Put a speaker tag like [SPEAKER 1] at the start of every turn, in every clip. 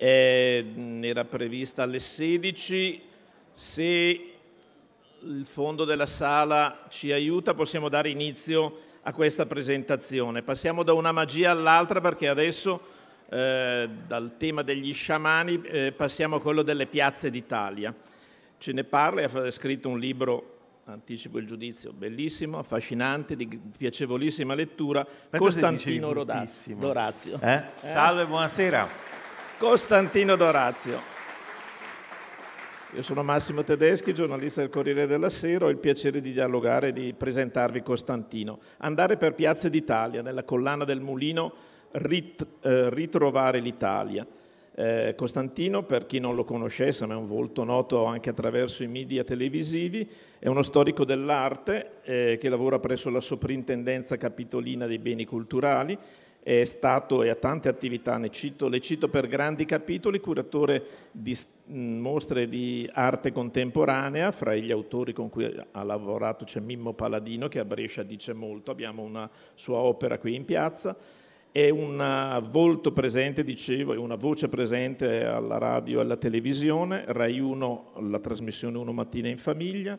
[SPEAKER 1] eh, era prevista alle 16. Se il fondo della sala ci aiuta possiamo dare inizio a questa presentazione. Passiamo da una magia all'altra perché adesso eh, dal tema degli sciamani eh, passiamo a quello delle piazze d'Italia. Ce ne parla e ha scritto un libro anticipo il giudizio, bellissimo, affascinante, di piacevolissima lettura, Penso Costantino Rodazio. Eh? Eh? Salve, buonasera. Costantino Dorazio. Io sono Massimo Tedeschi, giornalista del Corriere della Sera, ho il piacere di dialogare e di presentarvi Costantino. Andare per piazze d'Italia, nella collana del mulino, rit, eh, ritrovare l'Italia. Eh, Costantino, per chi non lo conoscesse, ma è un volto noto anche attraverso i media televisivi, è uno storico dell'arte eh, che lavora presso la Soprintendenza Capitolina dei Beni Culturali è stato e ha tante attività, ne cito, le cito per grandi capitoli, curatore di mostre di arte contemporanea, fra gli autori con cui ha lavorato c'è Mimmo Paladino che a Brescia dice molto, abbiamo una sua opera qui in piazza, è un uh, volto presente, dicevo, è una voce presente alla radio e alla televisione, Rai 1, la trasmissione 1 mattina in famiglia,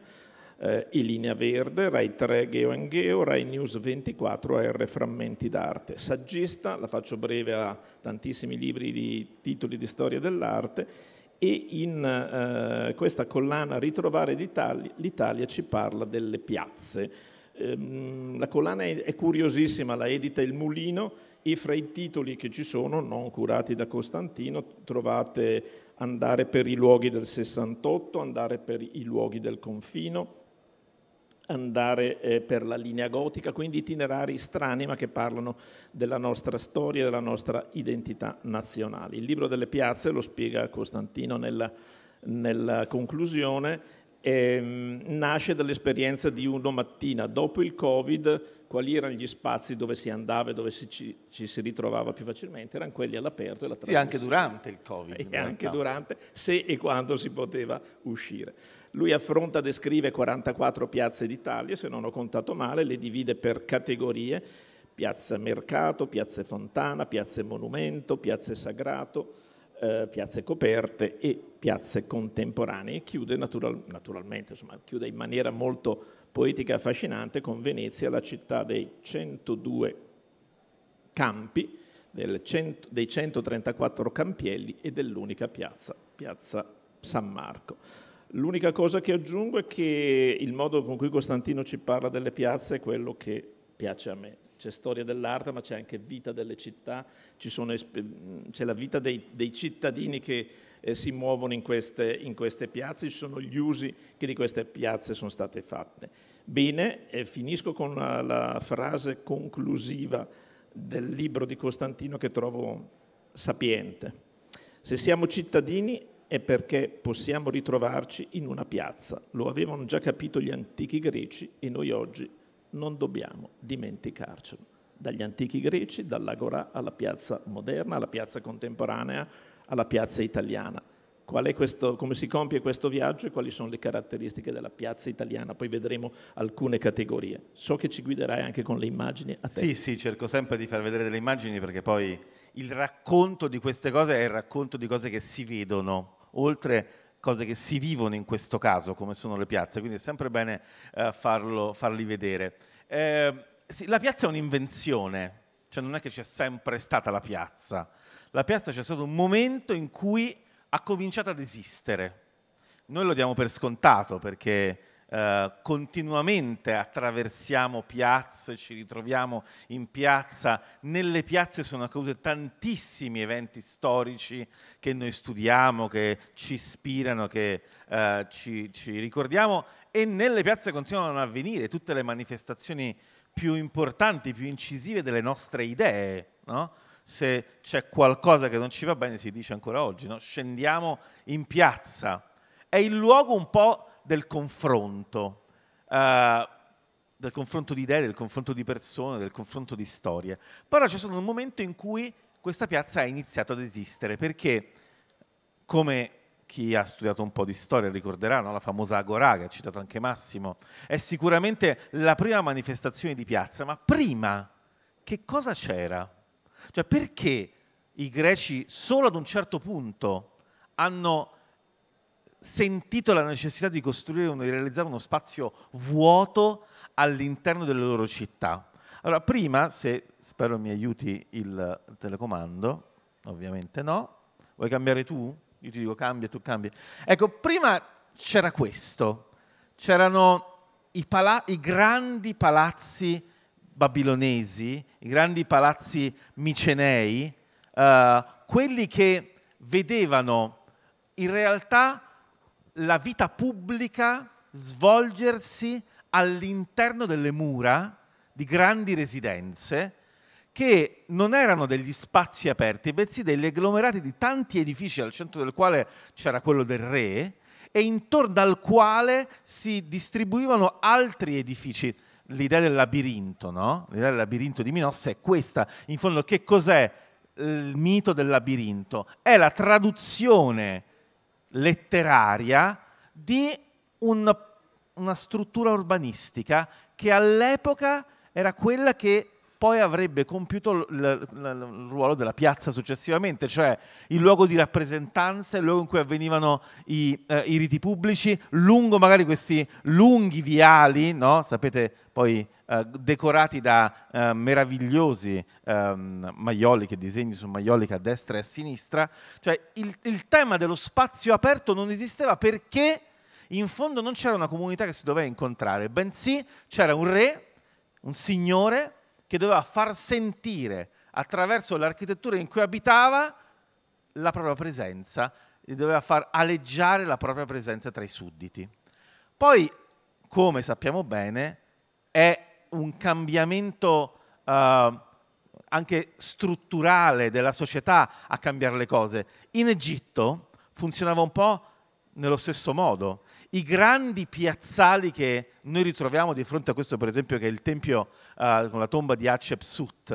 [SPEAKER 1] eh, in linea verde, Rai 3 Geo Geo, Rai News 24, R Frammenti d'arte. Saggista, la faccio breve, a tantissimi libri di titoli di storia dell'arte e in eh, questa collana Ritrovare l'Italia l'Italia ci parla delle piazze. Ehm, la collana è curiosissima, la edita Il Mulino e fra i titoli che ci sono, non curati da Costantino, trovate Andare per i luoghi del 68, Andare per i luoghi del confino, andare eh, per la linea gotica, quindi itinerari strani ma che parlano della nostra storia, della nostra identità nazionale. Il libro delle piazze lo spiega Costantino nella, nella conclusione. Ehm, nasce dall'esperienza di una mattina dopo il Covid quali erano gli spazi dove si andava e dove si, ci, ci, si ritrovava più facilmente, erano quelli all'aperto. E la sì, anche durante il Covid. E anche durante, se e quando si poteva uscire. Lui affronta, descrive 44 piazze d'Italia, se non ho contato male, le divide per categorie, piazza Mercato, piazza Fontana, piazza Monumento, piazza Sagrato, eh, piazze Coperte e piazze Contemporanee. E chiude natural, naturalmente, insomma, chiude in maniera molto poetica e affascinante con Venezia, la città dei 102 campi, cento, dei 134 campielli e dell'unica piazza, piazza San Marco. L'unica cosa che aggiungo è che il modo con cui Costantino ci parla delle piazze è quello che piace a me. C'è storia dell'arte, ma c'è anche vita delle città, c'è la vita dei, dei cittadini che eh, si muovono in queste, in queste, piazze, ci sono gli usi che di queste piazze sono state fatte. Bene, eh, finisco con la, la frase conclusiva del libro di Costantino che trovo sapiente. Se siamo cittadini è perché possiamo ritrovarci in una piazza. Lo avevano già capito gli antichi greci e noi oggi non dobbiamo dimenticarcelo. Dagli antichi greci, dall'agora alla piazza moderna, alla piazza contemporanea, alla piazza italiana. Questo, come si compie questo viaggio e quali sono le caratteristiche
[SPEAKER 2] della piazza italiana. Poi vedremo
[SPEAKER 1] alcune categorie. So che ci guiderai anche con le immagini. Sì,
[SPEAKER 2] sì, cerco sempre di far vedere delle immagini perché poi il racconto di queste cose è il racconto di cose che si vedono oltre cose che si vivono in questo caso, come sono le piazze, quindi è sempre bene eh, farlo, farli vedere. Eh, sì, la piazza è un'invenzione, cioè non è che c'è sempre stata la piazza, la piazza c'è stato un momento in cui ha cominciato ad esistere. Noi lo diamo per scontato perché eh, continuamente attraversiamo piazze, ci ritroviamo in piazza, nelle piazze sono accaduti tantissimi eventi storici che noi studiamo, che ci ispirano, che eh, ci, ci ricordiamo e nelle piazze continuano ad avvenire tutte le manifestazioni più importanti, più incisive delle nostre idee, no? se c'è qualcosa che non ci va bene si dice ancora oggi, no? scendiamo in piazza. È il luogo un po' del confronto, eh, del confronto di idee, del confronto di persone, del confronto di storie. Però c'è stato un momento in cui questa piazza ha iniziato ad esistere, perché come chi ha studiato un po' di storia ricorderà no? la famosa Agorà che ha citato anche Massimo, è sicuramente la prima manifestazione di piazza, ma prima che cosa c'era? Cioè perché i greci solo ad un certo punto hanno sentito la necessità di costruire e realizzare uno spazio vuoto all'interno delle loro città. Allora, prima, se spero mi aiuti il telecomando, ovviamente no. Vuoi cambiare tu? Io ti dico cambia, tu cambi. Ecco, prima c'era questo. C'erano i, i, grandi palazzi babilonesi, i grandi palazzi micenei, eh, quelli che vedevano in realtà la vita pubblica svolgersi all'interno delle mura di grandi residenze che non erano degli spazi aperti, bensì degli agglomerati di tanti edifici al centro del quale c'era quello del re e intorno al quale si distribuivano altri edifici. L'idea del labirinto, no? L'idea del labirinto di Minosse è questa. In fondo, che cos'è il mito del labirinto? È la traduzione letteraria di un, una struttura urbanistica che all'epoca era quella che poi avrebbe compiuto il ruolo della piazza successivamente, cioè il luogo di rappresentanza, il luogo in cui avvenivano i, eh, i riti pubblici, lungo magari questi lunghi viali, no? sapete poi eh, decorati da eh, meravigliosi ehm, maioli, disegni su maioliche a destra e a sinistra, cioè il, il tema dello spazio aperto non esisteva perché in fondo non c'era una comunità che si doveva incontrare, bensì c'era un re, un signore, che doveva far sentire attraverso l'architettura in cui abitava la propria presenza, e doveva far aleggiare la propria presenza tra i sudditi. Poi, come sappiamo bene, è un cambiamento eh, anche strutturale della società a cambiare le cose. In Egitto funzionava un po' nello stesso modo. I grandi piazzali che noi ritroviamo di fronte a questo, per esempio, che è il tempio eh, con la tomba di Hatshepsut,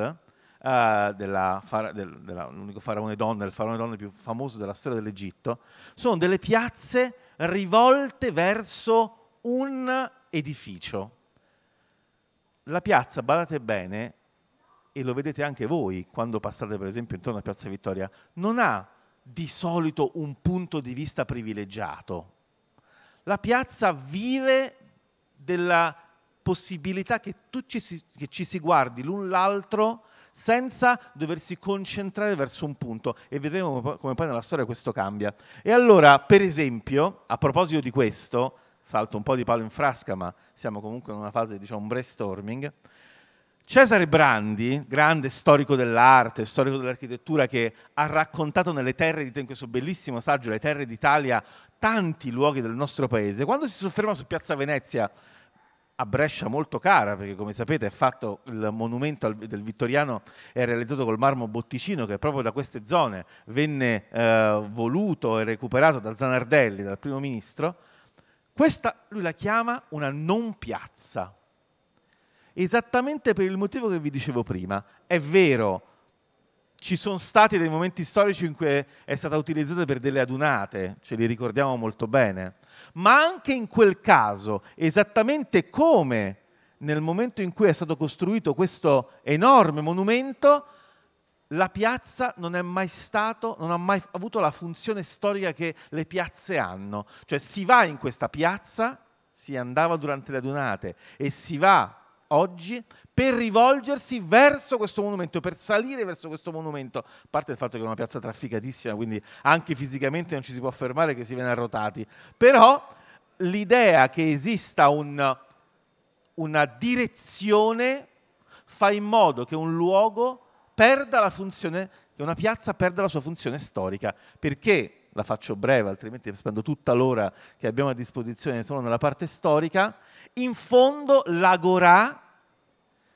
[SPEAKER 2] eh, dell'unico del, della, faraone donna, il faraone donna più famoso della storia dell'Egitto, sono delle piazze rivolte verso un edificio la piazza, badate bene, e lo vedete anche voi quando passate per esempio intorno a Piazza Vittoria, non ha di solito un punto di vista privilegiato. La piazza vive della possibilità che, ci si, che ci si guardi l'un l'altro senza doversi concentrare verso un punto e vedremo come poi nella storia questo cambia. E allora, per esempio, a proposito di questo, salto un po' di palo in frasca, ma siamo comunque in una fase di diciamo, brainstorming. Cesare Brandi, grande storico dell'arte, storico dell'architettura, che ha raccontato nelle terre di, in questo bellissimo saggio, le terre d'Italia, tanti luoghi del nostro paese, quando si sofferma su Piazza Venezia, a Brescia molto cara, perché come sapete è fatto il monumento del Vittoriano, è realizzato col marmo botticino che proprio da queste zone venne eh, voluto e recuperato da Zanardelli, dal primo ministro, questa lui la chiama una non piazza, esattamente per il motivo che vi dicevo prima. È vero, ci sono stati dei momenti storici in cui è stata utilizzata per delle adunate, ce li ricordiamo molto bene, ma anche in quel caso, esattamente come nel momento in cui è stato costruito questo enorme monumento, la piazza non, è mai stato, non ha mai avuto la funzione storica che le piazze hanno. Cioè si va in questa piazza, si andava durante le adunate e si va oggi per rivolgersi verso questo monumento, per salire verso questo monumento. A parte il fatto che è una piazza trafficatissima, quindi anche fisicamente non ci si può affermare che si viene arrotati. Però l'idea che esista un, una direzione fa in modo che un luogo perda la funzione, che una piazza perda la sua funzione storica. Perché, la faccio breve, altrimenti spendo tutta l'ora che abbiamo a disposizione solo nella parte storica, in fondo l'agorà,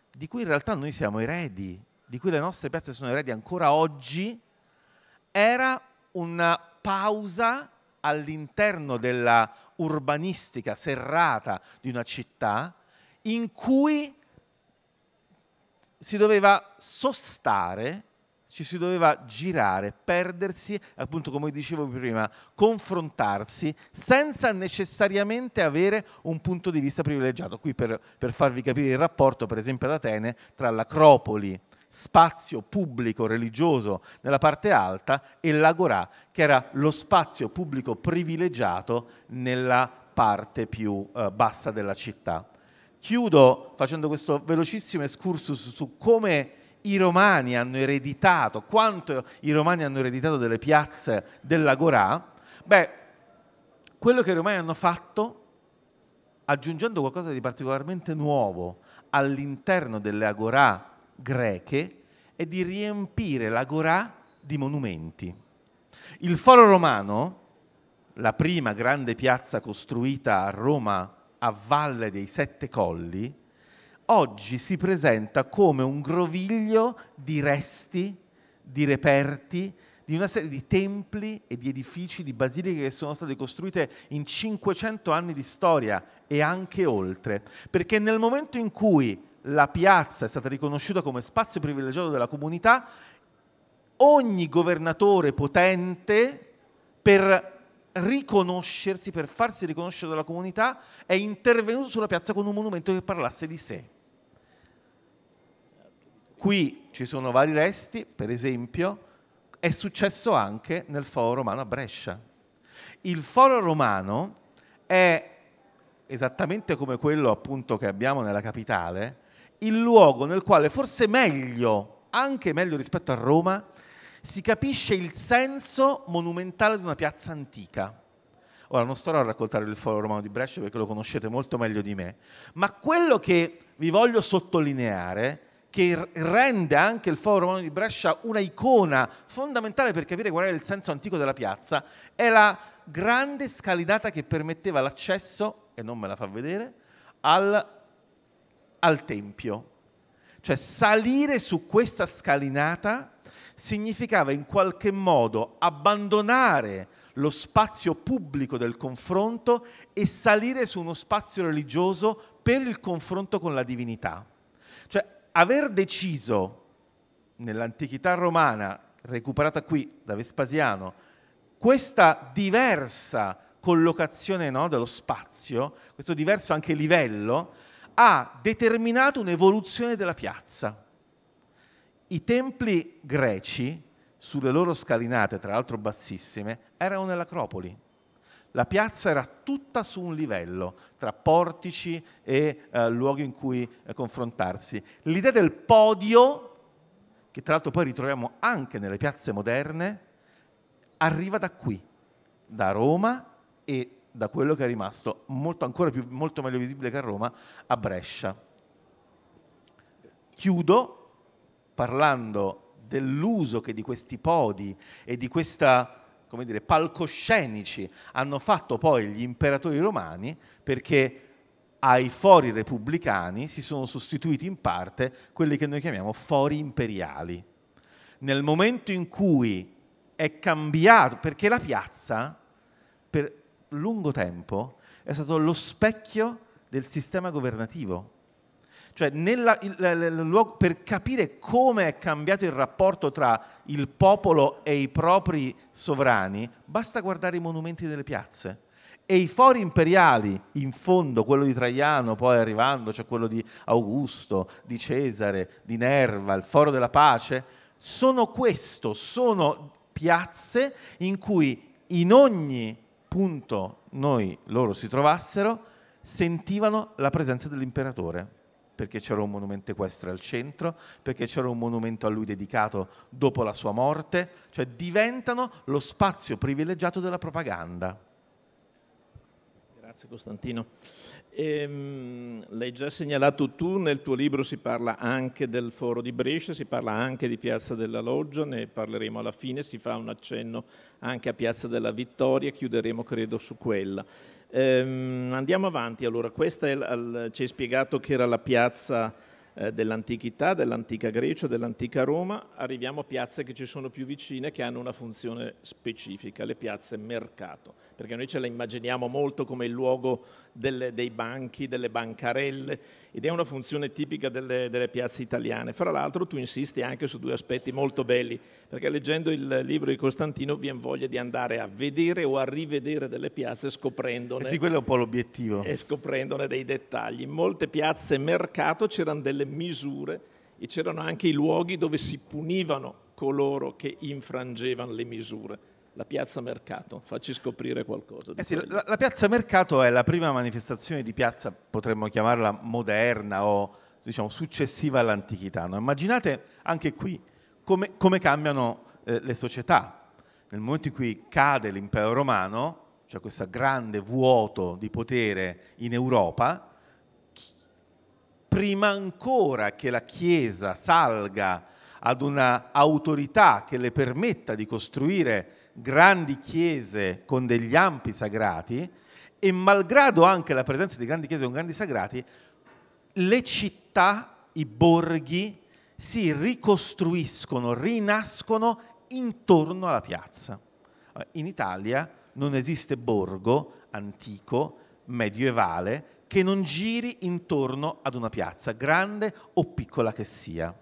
[SPEAKER 2] di cui in realtà noi siamo eredi, di cui le nostre piazze sono eredi ancora oggi, era una pausa all'interno della urbanistica serrata di una città in cui si doveva sostare, ci si doveva girare, perdersi, appunto come dicevo prima, confrontarsi senza necessariamente avere un punto di vista privilegiato. Qui per, per farvi capire il rapporto, per esempio ad Atene, tra l'acropoli spazio pubblico religioso nella parte alta e l'agorà, che era lo spazio pubblico privilegiato nella parte più eh, bassa della città. Chiudo facendo questo velocissimo excursus su come i romani hanno ereditato, quanto i romani hanno ereditato delle piazze dell'Agorà. Beh, quello che i romani hanno fatto, aggiungendo qualcosa di particolarmente nuovo all'interno delle Agorà greche, è di riempire l'Agorà di monumenti. Il Foro Romano, la prima grande piazza costruita a Roma a valle dei sette colli, oggi si presenta come un groviglio di resti, di reperti, di una serie di templi e di edifici, di basiliche che sono state costruite in 500 anni di storia e anche oltre, perché nel momento in cui la piazza è stata riconosciuta come spazio privilegiato della comunità, ogni governatore potente per riconoscersi, per farsi riconoscere dalla comunità, è intervenuto sulla piazza con un monumento che parlasse di sé. Qui ci sono vari resti, per esempio, è successo anche nel Foro Romano a Brescia. Il Foro Romano è, esattamente come quello appunto che abbiamo nella capitale, il luogo nel quale forse meglio, anche meglio rispetto a Roma, si capisce il senso monumentale di una piazza antica. Ora non starò a raccontare il Foro Romano di Brescia perché lo conoscete molto meglio di me, ma quello che vi voglio sottolineare, che rende anche il Foro Romano di Brescia una icona fondamentale per capire qual era il senso antico della piazza, è la grande scalinata che permetteva l'accesso, e non me la fa vedere, al, al Tempio. Cioè salire su questa scalinata significava in qualche modo abbandonare lo spazio pubblico del confronto e salire su uno spazio religioso per il confronto con la divinità. Cioè aver deciso nell'antichità romana, recuperata qui da Vespasiano, questa diversa collocazione no, dello spazio, questo diverso anche livello, ha determinato un'evoluzione della piazza. I templi greci, sulle loro scalinate, tra l'altro bassissime, erano nell'Acropoli. La piazza era tutta su un livello, tra portici e eh, luoghi in cui eh, confrontarsi. L'idea del podio, che tra l'altro poi ritroviamo anche nelle piazze moderne, arriva da qui, da Roma e da quello che è rimasto molto, ancora più, molto meglio visibile che a Roma, a Brescia. Chiudo parlando dell'uso che di questi podi e di questa, come dire, palcoscenici hanno fatto poi gli imperatori romani perché ai fori repubblicani si sono sostituiti in parte quelli che noi chiamiamo fori imperiali. Nel momento in cui è cambiato, perché la piazza per lungo tempo è stato lo specchio del sistema governativo cioè, nella, il, il, il, per capire come è cambiato il rapporto tra il popolo e i propri sovrani, basta guardare i monumenti delle piazze. E i fori imperiali, in fondo, quello di Traiano, poi arrivando c'è cioè quello di Augusto, di Cesare, di Nerva, il foro della pace, sono questo, sono piazze in cui in ogni punto noi loro si trovassero sentivano la presenza dell'imperatore perché c'era un monumento equestre al centro, perché c'era un monumento a lui dedicato dopo la sua morte, cioè diventano lo spazio privilegiato della propaganda. Grazie
[SPEAKER 1] Costantino. Ehm, l'hai già segnalato tu, nel tuo libro si parla anche del foro di Brescia, si parla anche di Piazza della Loggia, ne parleremo alla fine, si fa un accenno anche a Piazza della Vittoria, chiuderemo credo su quella. Ehm, andiamo avanti, allora, questa è, al, ci è spiegato che era la piazza eh, dell'antichità, dell'antica Grecia, dell'antica Roma, arriviamo a piazze che ci sono più vicine che hanno una funzione specifica, le piazze mercato perché noi ce la immaginiamo molto come il luogo delle, dei banchi, delle bancarelle, ed è una funzione tipica delle, delle piazze italiane. Fra l'altro tu insisti anche su due aspetti molto belli, perché leggendo il libro di Costantino vi voglia di andare a vedere o a rivedere delle piazze scoprendone... Eh sì, quello
[SPEAKER 2] è un po' l'obiettivo. E
[SPEAKER 1] scoprendone dei dettagli. In molte piazze mercato c'erano delle misure e c'erano anche i luoghi dove si punivano coloro che infrangevano le misure la piazza Mercato, facci scoprire qualcosa. Eh sì,
[SPEAKER 2] la, la, piazza Mercato è la prima manifestazione di piazza, potremmo chiamarla moderna o diciamo, successiva all'antichità. No? Immaginate anche qui come, come cambiano eh, le società. Nel momento in cui cade l'impero romano, cioè questo grande vuoto di potere in Europa, prima ancora che la Chiesa salga ad una autorità che le permetta di costruire grandi chiese con degli ampi sagrati e malgrado anche la presenza di grandi chiese con grandi sagrati, le città, i borghi si ricostruiscono, rinascono intorno alla piazza. In Italia non esiste borgo antico, medievale, che non giri intorno ad una piazza, grande o piccola che sia.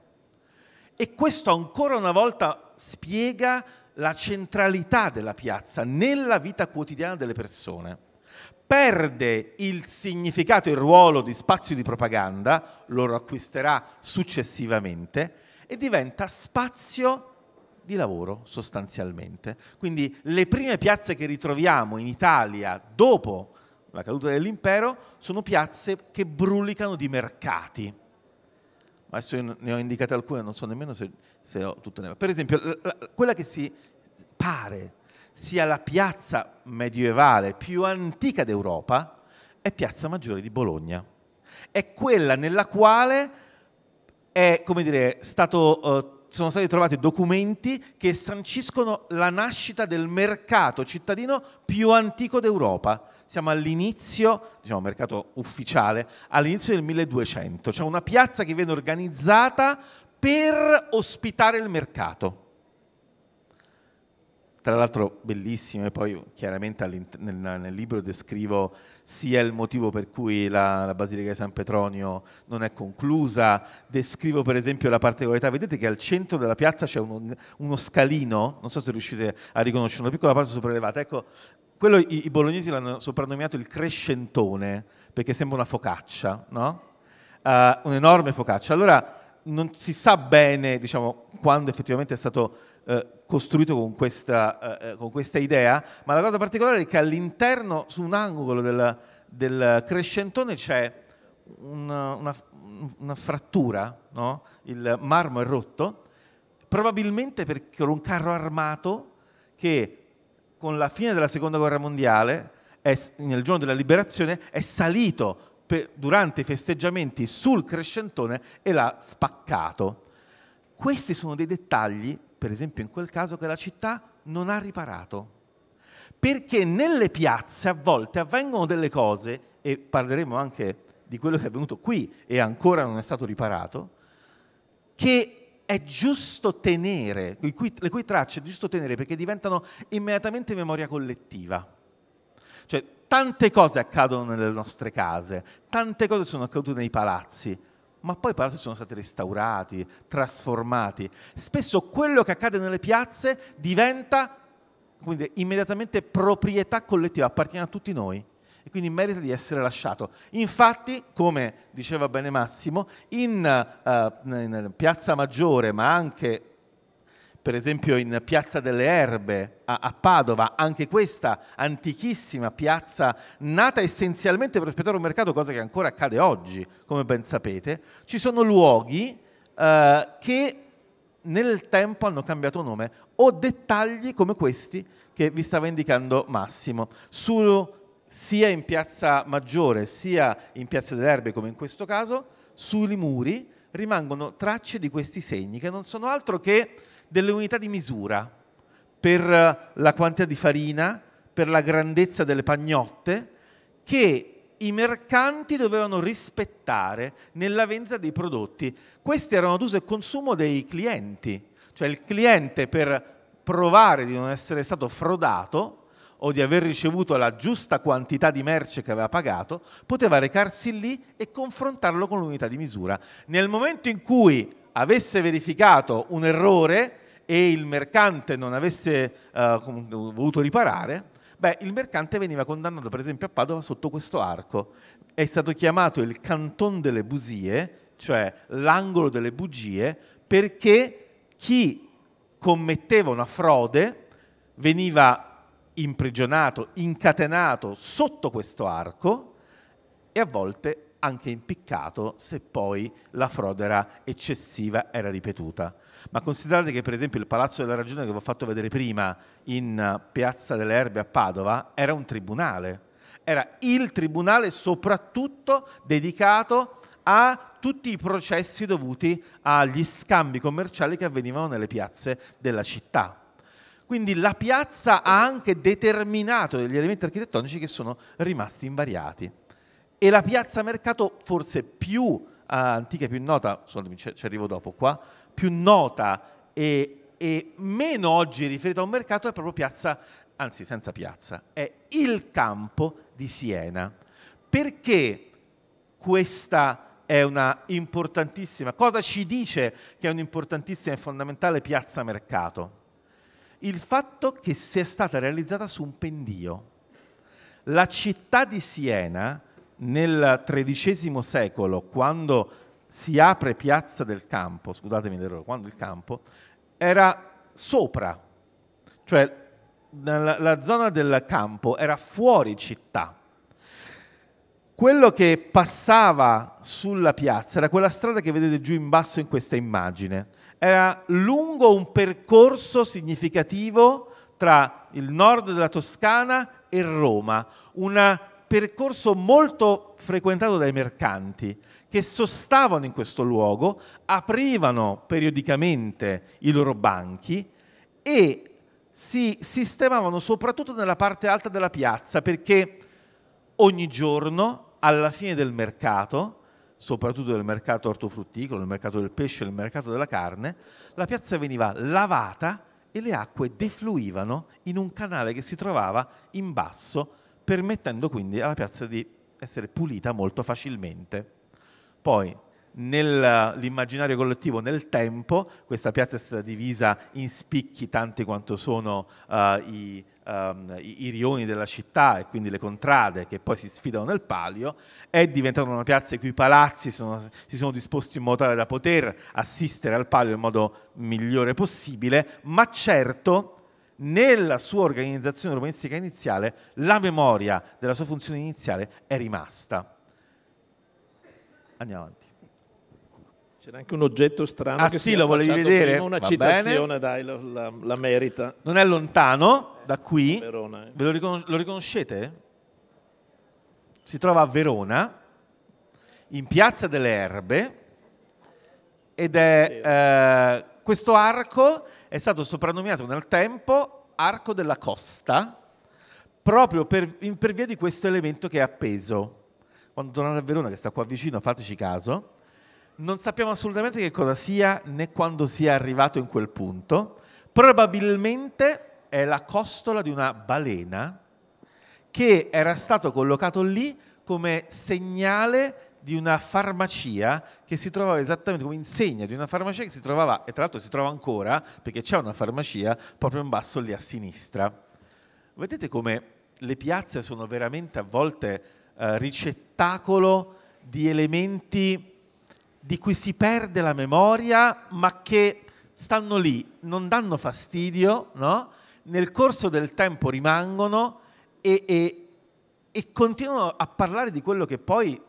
[SPEAKER 2] E questo ancora una volta spiega la centralità della piazza nella vita quotidiana delle persone, perde il significato e il ruolo di spazio di propaganda, lo acquisterà successivamente, e diventa spazio di lavoro sostanzialmente. Quindi le prime piazze che ritroviamo in Italia dopo la caduta dell'impero sono piazze che brulicano di mercati. Adesso ne ho indicate alcune, non so nemmeno se se ho tutto nero. Per esempio, quella che si pare sia la piazza medievale più antica d'Europa è Piazza Maggiore di Bologna. È quella nella quale è, dire, stato, eh, sono stati trovati documenti che sanciscono la nascita del mercato cittadino più antico d'Europa. Siamo all'inizio, diciamo mercato ufficiale, all'inizio del 1200. C'è cioè una piazza che viene organizzata per ospitare il mercato. Tra l'altro bellissime, poi chiaramente nel, nel, libro descrivo sia il motivo per cui la, la, Basilica di San Petronio non è conclusa, descrivo per esempio la particolarità, vedete che al centro della piazza c'è uno, uno scalino, non so se riuscite a riconoscere, una piccola parte sopraelevata, ecco, quello i, i bolognesi l'hanno soprannominato il crescentone, perché sembra una focaccia, no? Uh, un'enorme focaccia. Allora, non si sa bene diciamo, quando effettivamente è stato eh, costruito con questa, eh, eh, con questa, idea, ma la cosa particolare è che all'interno, su un angolo del, del crescentone, c'è una, una, una frattura, no? il marmo è rotto, probabilmente perché era un carro armato che con la fine della seconda guerra mondiale, è, nel giorno della liberazione, è salito per, durante i festeggiamenti sul crescentone e l'ha spaccato. Questi sono dei dettagli, per esempio in quel caso, che la città non ha riparato. Perché nelle piazze a volte avvengono delle cose, e parleremo anche di quello che è avvenuto qui e ancora non è stato riparato, che è giusto tenere, le cui tracce è giusto tenere perché diventano immediatamente memoria collettiva. Cioè, Tante cose accadono nelle nostre case, tante cose sono accadute nei palazzi, ma poi i palazzi sono stati restaurati, trasformati. Spesso quello che accade nelle piazze diventa quindi, immediatamente proprietà collettiva, appartiene a tutti noi e quindi merita di essere lasciato. Infatti, come diceva bene Massimo, in, uh, eh, in Piazza Maggiore, ma anche per esempio in Piazza delle Erbe a, a, Padova, anche questa antichissima piazza nata essenzialmente per aspettare un mercato, cosa che ancora accade oggi, come ben sapete, ci sono luoghi eh, che nel tempo hanno cambiato nome o dettagli come questi che vi stava indicando Massimo. Su, sia in Piazza Maggiore sia in Piazza delle Erbe come in questo caso, sui muri rimangono tracce di questi segni che non sono altro che delle unità di misura per eh, la quantità di farina, per la grandezza delle pagnotte, che i mercanti dovevano rispettare nella vendita dei prodotti. Queste erano ad uso e consumo dei clienti, cioè il cliente per provare di non essere stato frodato o di aver ricevuto la giusta quantità di merce che aveva pagato, poteva recarsi lì e confrontarlo con l'unità di misura. Nel momento in cui avesse verificato un errore e il mercante non avesse eh, voluto riparare, beh, il mercante veniva condannato per esempio a Padova sotto questo arco. È stato chiamato il canton delle busie, cioè l'angolo delle bugie, perché chi commetteva una frode veniva imprigionato, incatenato sotto questo arco e a volte anche impiccato se poi la frode era eccessiva, era ripetuta. Ma considerate che per esempio il Palazzo della Ragione che vi ho fatto vedere prima in eh, Piazza delle Erbe a Padova era un tribunale, era il tribunale soprattutto dedicato a tutti i processi dovuti agli scambi commerciali che avvenivano nelle piazze della città. Quindi la piazza ha anche determinato degli elementi architettonici che sono rimasti invariati. E la piazza mercato forse più uh, antica e più nota, ci arrivo dopo qua, più nota e, e meno oggi riferita a un mercato è proprio piazza, anzi senza piazza, è il campo di Siena. Perché questa è una importantissima, cosa ci dice che è un'importantissima e fondamentale piazza mercato? Il fatto che sia stata realizzata su un pendio. La città di Siena nel XIII secolo, quando si apre Piazza del Campo, scusatemi l'errore, quando il campo era sopra, cioè la, la zona del campo era fuori città. Quello che passava sulla piazza era quella strada che vedete giù in basso in questa immagine. Era lungo un percorso significativo tra il nord della Toscana e Roma, una percorso molto frequentato dai mercanti che sostavano in questo luogo, aprivano periodicamente i loro banchi e si sistemavano soprattutto nella parte alta della piazza perché ogni giorno alla fine del mercato, soprattutto del mercato ortofrutticolo, del mercato del pesce, del mercato della carne, la piazza veniva lavata e le acque defluivano in un canale che si trovava in basso permettendo quindi alla piazza di essere pulita molto facilmente. Poi nell'immaginario collettivo, nel tempo, questa piazza è stata divisa in spicchi tanti quanto sono uh, i, um, i, i, rioni della città e quindi le contrade che poi si sfidano nel palio, è diventata una piazza in cui i palazzi sono, si sono disposti in modo tale da poter assistere al palio nel modo migliore possibile, ma certo nella sua organizzazione urbanistica iniziale la memoria della sua funzione iniziale è rimasta. Andiamo avanti.
[SPEAKER 1] C'era anche un oggetto strano ah, che sì, lo volevi vedere. Prima una Va citazione, bene. dai, la, la, la, merita.
[SPEAKER 2] Non è lontano da qui. Verona, eh. Ve lo, ricon lo riconoscete? Si trova a Verona, in Piazza delle Erbe, ed è eh, questo arco è stato soprannominato nel tempo Arco della Costa, proprio per, in, per via di questo elemento che è appeso. Quando tornate a Verona, che sta qua vicino, fateci caso, non sappiamo assolutamente che cosa sia né quando sia arrivato in quel punto. Probabilmente è la costola di una balena che era stato collocato lì come segnale di una farmacia che si trovava esattamente come insegna di una farmacia che si trovava, e tra l'altro si trova ancora, perché c'è una farmacia proprio in basso lì a sinistra. Vedete come le piazze sono veramente a volte eh, ricettacolo di elementi di cui si perde la memoria, ma che stanno lì, non danno fastidio, no? nel corso del tempo rimangono e, e, e continuano a parlare di quello che poi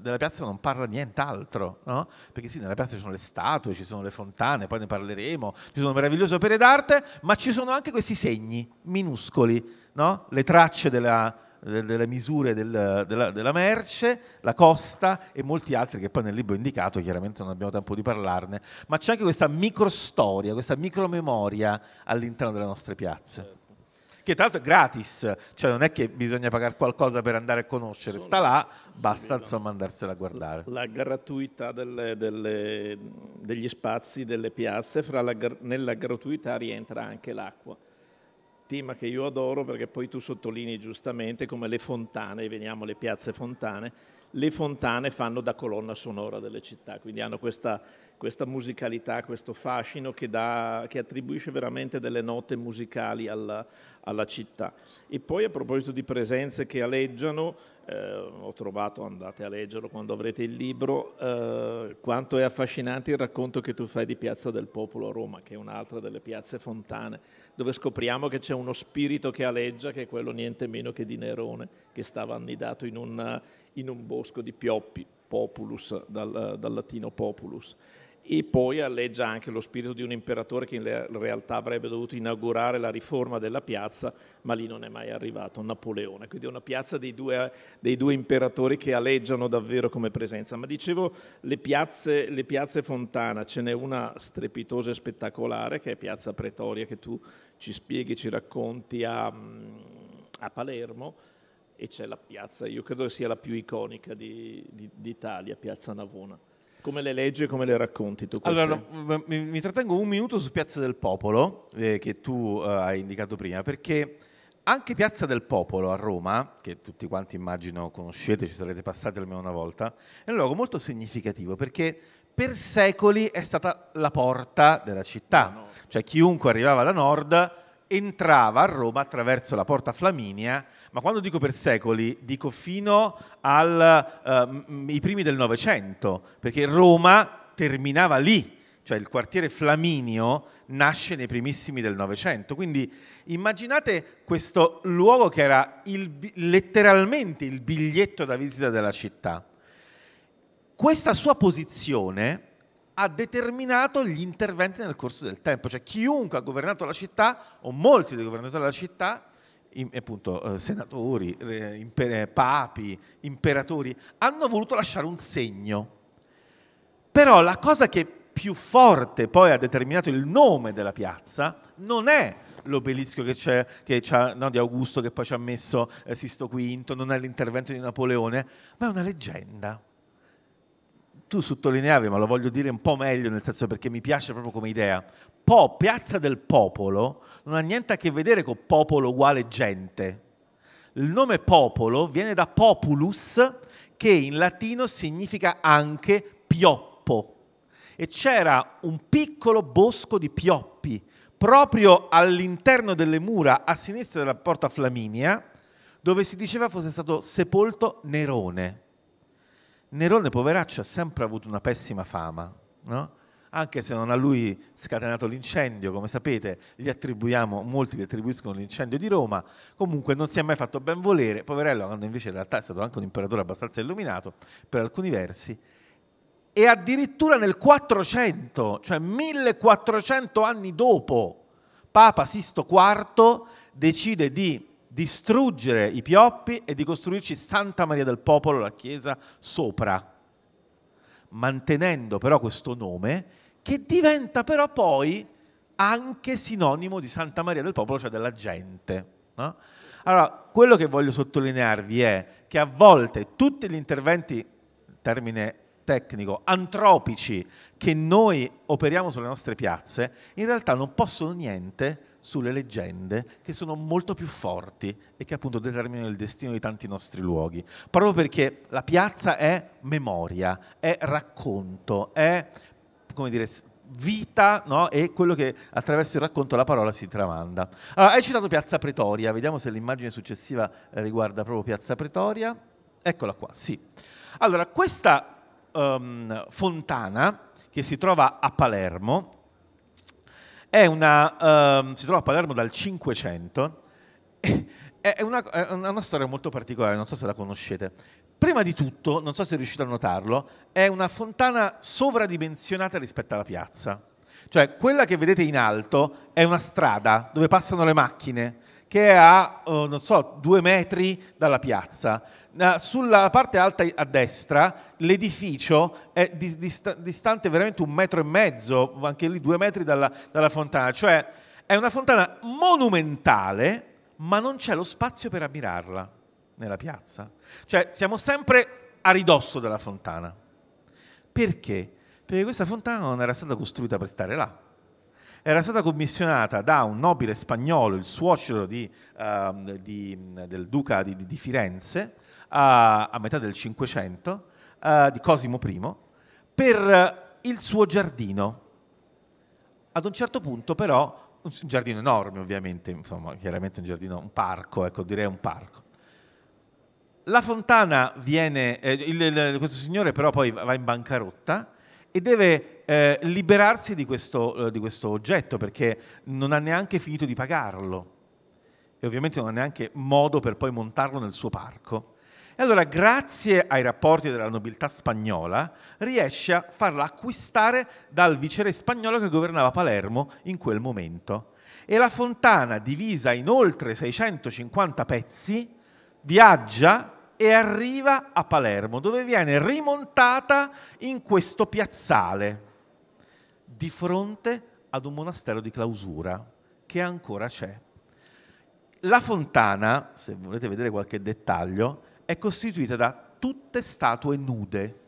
[SPEAKER 2] della piazza non parla nient'altro, no? perché sì, nella piazza ci sono le statue, ci sono le fontane, poi ne parleremo, ci sono meravigliose opere d'arte, ma ci sono anche questi segni minuscoli, no? le tracce della, delle misure del, della, della, merce, la costa e molti altri che poi nel libro ho indicato, chiaramente non abbiamo tempo di parlarne, ma c'è anche questa microstoria, questa micromemoria all'interno delle nostre piazze che tra l'altro è gratis, cioè non è che bisogna pagare qualcosa per andare a conoscere, Solo. sta là, basta sì, insomma andarsela a guardare. La,
[SPEAKER 1] la gratuità delle, delle, degli spazi, delle piazze, la, nella gratuità rientra anche l'acqua tema che io adoro perché poi tu sottolinei giustamente come le fontane, veniamo alle piazze fontane, le fontane fanno da colonna sonora delle città, quindi hanno questa, questa musicalità, questo fascino che, dà, che, attribuisce veramente delle note musicali alla, alla città. E poi a proposito di presenze che aleggiano, eh, ho trovato, andate a leggerlo quando avrete il libro, eh, quanto è affascinante il racconto che tu fai di Piazza del Popolo a Roma, che è un'altra delle piazze fontane, dove scopriamo che c'è uno spirito che aleggia, che è quello niente meno che di Nerone, che stava annidato in un, eh, in un bosco di pioppi, populus, dal, dal latino populus e poi alleggia anche lo spirito di un imperatore che in realtà avrebbe dovuto inaugurare la riforma della piazza, ma lì non è mai arrivato, Napoleone. Quindi è una piazza dei due, dei due imperatori che alleggiano davvero come presenza. Ma dicevo, le piazze, le piazze Fontana, ce n'è una strepitosa e spettacolare, che è Piazza Pretoria, che tu ci spieghi, ci racconti a, a Palermo, e c'è la piazza, io credo sia la più iconica di, di, d'Italia, Piazza Navona. Come le leggi e come le racconti tu? Queste? Allora,
[SPEAKER 2] no, mi, mi, trattengo un minuto su Piazza del Popolo, eh, che tu eh, hai indicato prima, perché anche Piazza del Popolo a Roma, che tutti quanti immagino conoscete, ci sarete passati almeno una volta, è un luogo molto significativo perché per secoli è stata la porta della città. Ah, cioè chiunque arrivava da nord entrava a Roma attraverso la porta Flaminia, ma quando dico per secoli, dico fino ai eh, primi del Novecento, perché Roma terminava lì, cioè il quartiere Flaminio nasce nei primissimi del Novecento. Quindi immaginate questo luogo che era il, letteralmente il biglietto da visita della città. Questa sua posizione ha determinato gli interventi nel corso del tempo, cioè chiunque ha governato la città o molti dei governatori della città, appunto eh, senatori, imper eh, papi, imperatori, hanno voluto lasciare un segno. Però la cosa che più forte poi ha determinato il nome della piazza non è l'obelisco che c'è, che c'è no, di Augusto che poi ci ha messo eh, Sisto V, non è l'intervento di Napoleone, ma è una leggenda tu sottolineavi, ma lo voglio dire un po' meglio, nel senso perché mi piace proprio come idea, po, piazza del popolo, non ha niente a che vedere con popolo uguale gente. Il nome popolo viene da populus, che in latino significa anche pioppo. E c'era un piccolo bosco di pioppi, proprio all'interno delle mura, a sinistra della porta Flaminia, dove si diceva fosse stato sepolto Nerone. Nerone, poveraccio, ha sempre avuto una pessima fama, no? anche se non a lui scatenato l'incendio, come sapete, molti gli attribuiscono l'incendio di Roma, comunque non si è mai fatto ben volere, poverello, quando invece in realtà è stato anche un imperatore abbastanza illuminato per alcuni versi, e addirittura nel 400, cioè 1400 anni dopo, Papa Sisto IV decide di distruggere i pioppi e di costruirci Santa Maria del Popolo, la chiesa, sopra, mantenendo però questo nome che diventa però poi anche sinonimo di Santa Maria del Popolo, cioè della gente. No? Allora, quello che voglio sottolinearvi è che a volte tutti gli interventi, termine tecnico, antropici che noi operiamo sulle nostre piazze, in realtà non possono niente sulle leggende che sono molto più forti e che appunto determinano il destino di tanti nostri luoghi. Proprio perché la piazza è memoria, è racconto, è come dire, vita no? e quello che attraverso il racconto la parola si tramanda. Allora, hai citato Piazza Pretoria, vediamo se l'immagine successiva riguarda proprio Piazza Pretoria. Eccola qua, sì. Allora, questa um, fontana che si trova a Palermo una, um, si trova a Palermo dal 500. È una, è una, storia molto particolare, non so se la conoscete. Prima di tutto, non so se riuscite a notarlo, è una fontana sovradimensionata rispetto alla piazza. Cioè, quella che vedete in alto è una strada dove passano le macchine che è a, eh, non so, due metri dalla piazza. Eh, sulla parte alta a destra l'edificio è distante veramente un metro e mezzo, anche lì due metri dalla, dalla fontana, cioè è una fontana monumentale, ma non c'è lo spazio per ammirarla nella piazza. Cioè siamo sempre a ridosso della fontana. Perché? Perché questa fontana non era stata costruita per stare là era stata commissionata da un nobile spagnolo, il suocero di, uh, di, del duca di, di Firenze, uh, a metà del Cinquecento, uh, di Cosimo I, per il suo giardino. Ad un certo punto però, un giardino enorme ovviamente, insomma chiaramente un giardino, un parco, ecco direi un parco. La fontana viene, eh, il, il, questo signore però poi va in bancarotta, e deve eh, liberarsi di questo, eh, di questo oggetto perché non ha neanche finito di pagarlo e ovviamente non ha neanche modo per poi montarlo nel suo parco. E allora, grazie ai rapporti della nobiltà spagnola, riesce a farla acquistare dal vicere spagnolo che governava Palermo in quel momento. E la fontana, divisa in oltre 650 pezzi, viaggia e arriva a Palermo, dove viene rimontata in questo piazzale, di fronte ad un monastero di clausura che ancora c'è. La fontana, se volete vedere qualche dettaglio, è costituita da tutte statue nude.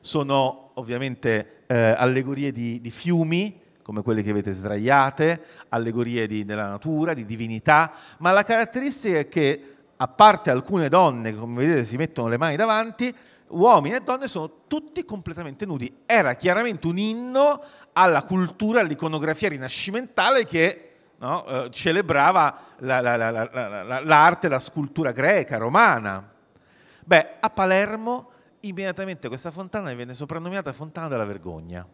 [SPEAKER 2] Sono ovviamente eh, allegorie di, di fiumi, come quelle che avete sdraiate, allegorie di, della natura, di divinità, ma la caratteristica è che a parte alcune donne, come vedete si mettono le mani davanti, uomini e donne sono tutti completamente nudi. Era chiaramente un inno alla cultura, all'iconografia rinascimentale che no, eh, celebrava l'arte, la, la, la, la scultura greca, romana. Beh, a Palermo immediatamente questa fontana venne soprannominata Fontana della Vergogna.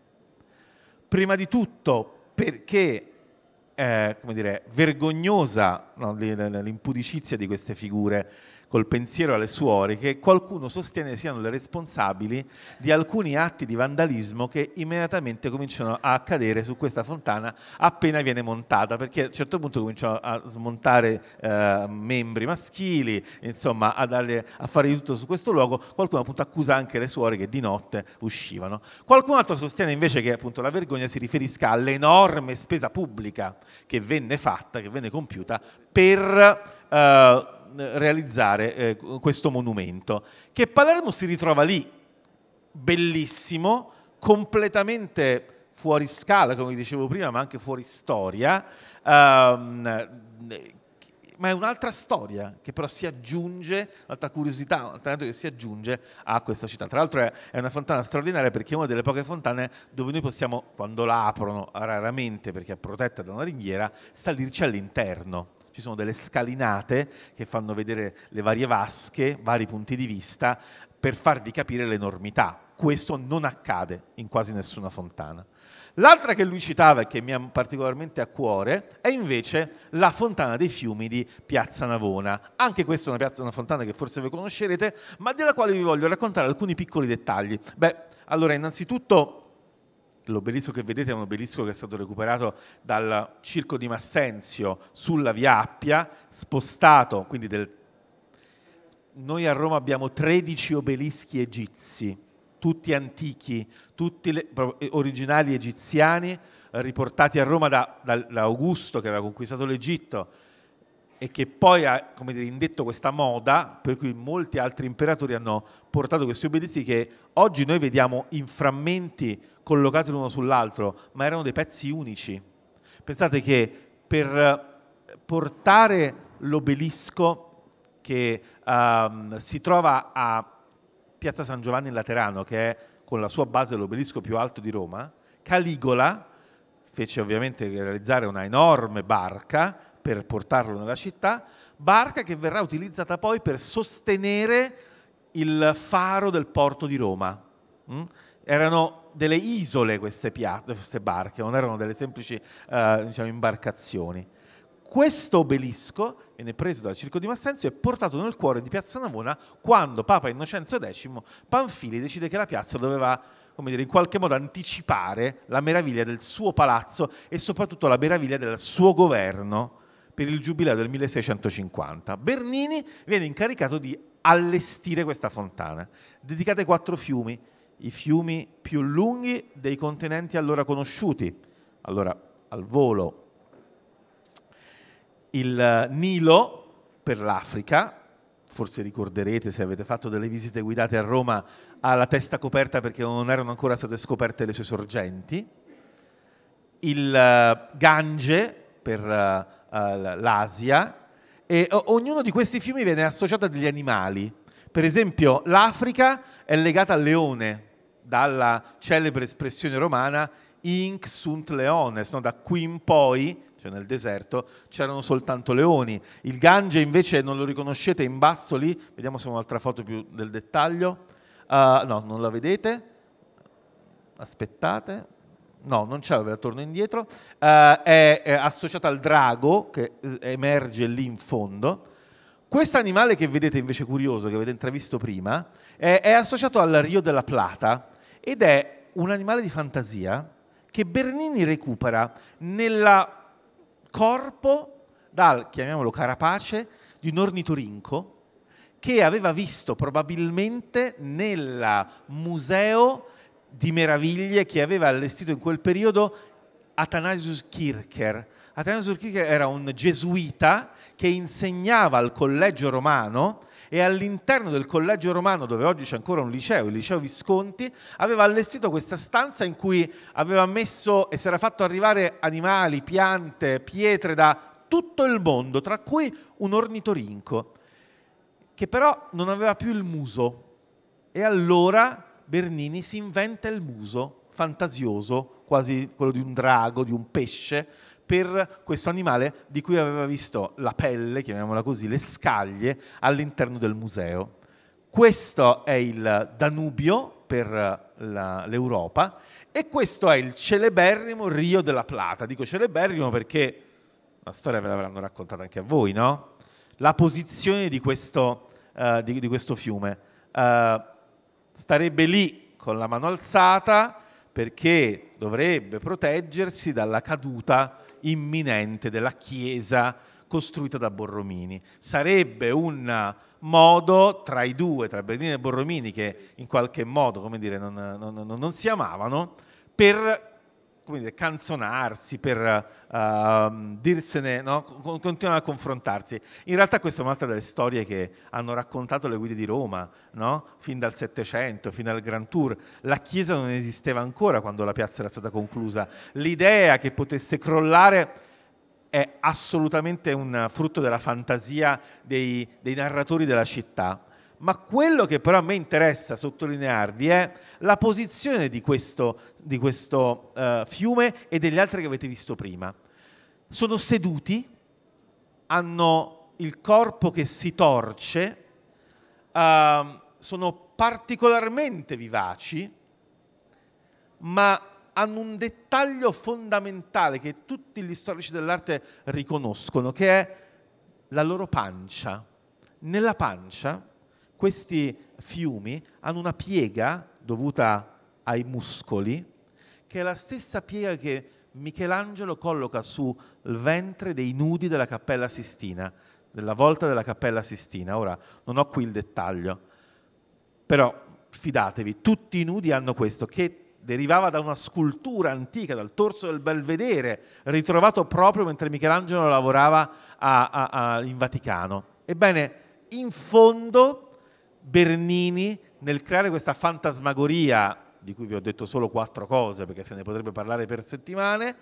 [SPEAKER 2] Prima di tutto perché eh, come dire, vergognosa no, l'impudicizia di queste figure col pensiero alle suore che qualcuno sostiene siano le responsabili di alcuni atti di vandalismo che immediatamente cominciano a accadere su questa fontana appena viene montata, perché a un certo punto cominciano a smontare eh, membri maschili, insomma a, darle, a fare di tutto su questo luogo, qualcuno appunto accusa anche le suore che di notte uscivano. Qualcun altro sostiene invece che appunto la vergogna si riferisca all'enorme spesa pubblica che venne fatta, che venne compiuta per eh, eh, realizzare eh, questo monumento, che Palermo si ritrova lì, bellissimo, completamente fuori scala, come dicevo prima, ma anche fuori storia, ehm, eh, ma è un'altra storia che però si aggiunge, un'altra curiosità, un altro che si aggiunge a questa città. Tra l'altro è, una fontana straordinaria perché è una delle poche fontane dove noi possiamo, quando la aprono raramente perché è protetta da una ringhiera, salirci all'interno ci sono delle scalinate che fanno vedere le varie vasche, vari punti di vista, per farvi capire l'enormità. Questo non accade in quasi nessuna fontana. L'altra che lui citava e che mi ha particolarmente a cuore è invece la fontana dei fiumi di Piazza Navona. Anche questa è una, piazza, una fontana che forse voi conoscerete, ma della quale vi voglio raccontare alcuni piccoli dettagli. Beh, allora innanzitutto L'obelisco che vedete è un obelisco che è stato recuperato dal circo di Massenzio sulla via Appia, spostato, quindi del... Noi a Roma abbiamo 13 obelischi egizi, tutti antichi, tutti le... originali egiziani, riportati a Roma da, da, da Augusto che aveva conquistato l'Egitto, e che poi ha come dire, indetto questa moda per cui molti altri imperatori hanno portato questi obiettizi che oggi noi vediamo in frammenti collocati l'uno sull'altro, ma erano dei pezzi unici. Pensate che per eh, portare l'obelisco che um, si trova a Piazza San Giovanni in Laterano, che è con la sua base l'obelisco più alto di Roma, Caligola fece ovviamente realizzare una enorme barca per portarlo nella città, barca che verrà utilizzata poi per sostenere il faro del porto di Roma. Mm? Erano delle isole queste, queste, barche, non erano delle semplici eh, diciamo, imbarcazioni. Questo obelisco viene preso dal Circo di Massenzio e portato nel cuore di Piazza Navona quando Papa Innocenzo X Panfili decide che la piazza doveva come dire, in qualche modo anticipare la meraviglia del suo palazzo e soprattutto la meraviglia del suo governo per il giubileo del 1650. Bernini viene incaricato di allestire questa fontana, dedicata ai quattro fiumi, i fiumi più lunghi dei continenti allora conosciuti. Allora, al volo, il Nilo per l'Africa, forse ricorderete se avete fatto delle visite guidate a Roma alla testa coperta perché non erano ancora state scoperte le sue sorgenti, il eh, Gange per eh, l'Asia e ognuno di questi fiumi viene associato a degli animali. Per esempio l'Africa è legata al leone, dalla celebre espressione romana inc sunt leones, no? da qui in poi, cioè nel deserto, c'erano soltanto leoni. Il Gange invece non lo riconoscete in basso lì, vediamo se ho un'altra foto più del dettaglio. Uh, no, non la vedete. Aspettate, no, non c'è, ve la torno indietro, eh, è, è, associata al drago che eh, emerge lì in fondo. Questo animale che vedete invece curioso, che avete intravisto prima, è, è associato al Rio della Plata ed è un animale di fantasia che Bernini recupera nel corpo dal, chiamiamolo carapace, di un ornitorinco che aveva visto probabilmente nel museo di meraviglie che aveva allestito in quel periodo Athanasius Kircher. Athanasius Kircher era un gesuita che insegnava al collegio romano e all'interno del collegio romano, dove oggi c'è ancora un liceo, il liceo Visconti, aveva allestito questa stanza in cui aveva messo e si era fatto arrivare animali, piante, pietre da tutto il mondo, tra cui un ornitorinco, che però non aveva più il muso. E allora Bernini si inventa il muso fantasioso, quasi quello di un drago, di un pesce, per questo animale di cui aveva visto la pelle, chiamiamola così, le scaglie all'interno del museo. Questo è il Danubio per eh, l'Europa e questo è il celeberrimo Rio della Plata. Dico celeberrimo perché la storia ve l'avranno raccontata anche a voi, no? La posizione di questo, uh, di, di questo fiume. Uh, starebbe lì con la mano alzata perché dovrebbe proteggersi dalla caduta imminente della chiesa costruita da Borromini. Sarebbe un modo tra i due, tra Bernini e Borromini, che in qualche modo come dire, non, non, non, non si amavano, per come dire, canzonarsi, per uh, dirsene, no? continuano a confrontarsi. In realtà questa è un'altra delle storie che hanno raccontato le guide di Roma, no? fin dal Settecento, fino al Grand Tour. La chiesa non esisteva ancora quando la piazza era stata conclusa. L'idea che potesse crollare è assolutamente un frutto della fantasia dei, dei narratori della città ma quello che però a me interessa sottolinearvi è la posizione di questo, di questo uh, fiume e degli altri che avete visto prima. Sono seduti, hanno il corpo che si torce, uh, sono particolarmente vivaci, ma hanno un dettaglio fondamentale che tutti gli storici dell'arte riconoscono, che è la loro pancia. Nella pancia questi fiumi hanno una piega dovuta ai muscoli, che è la stessa piega che Michelangelo colloca sul ventre dei nudi della Cappella Sistina, della volta della Cappella Sistina. Ora, non ho qui il dettaglio, però fidatevi, tutti i nudi hanno questo, che derivava da una scultura antica, dal torso del Belvedere, ritrovato proprio mentre Michelangelo lavorava a, a, a, in Vaticano. Ebbene, in fondo Bernini nel creare questa fantasmagoria, di cui vi ho detto solo quattro cose perché se ne potrebbe parlare per settimane,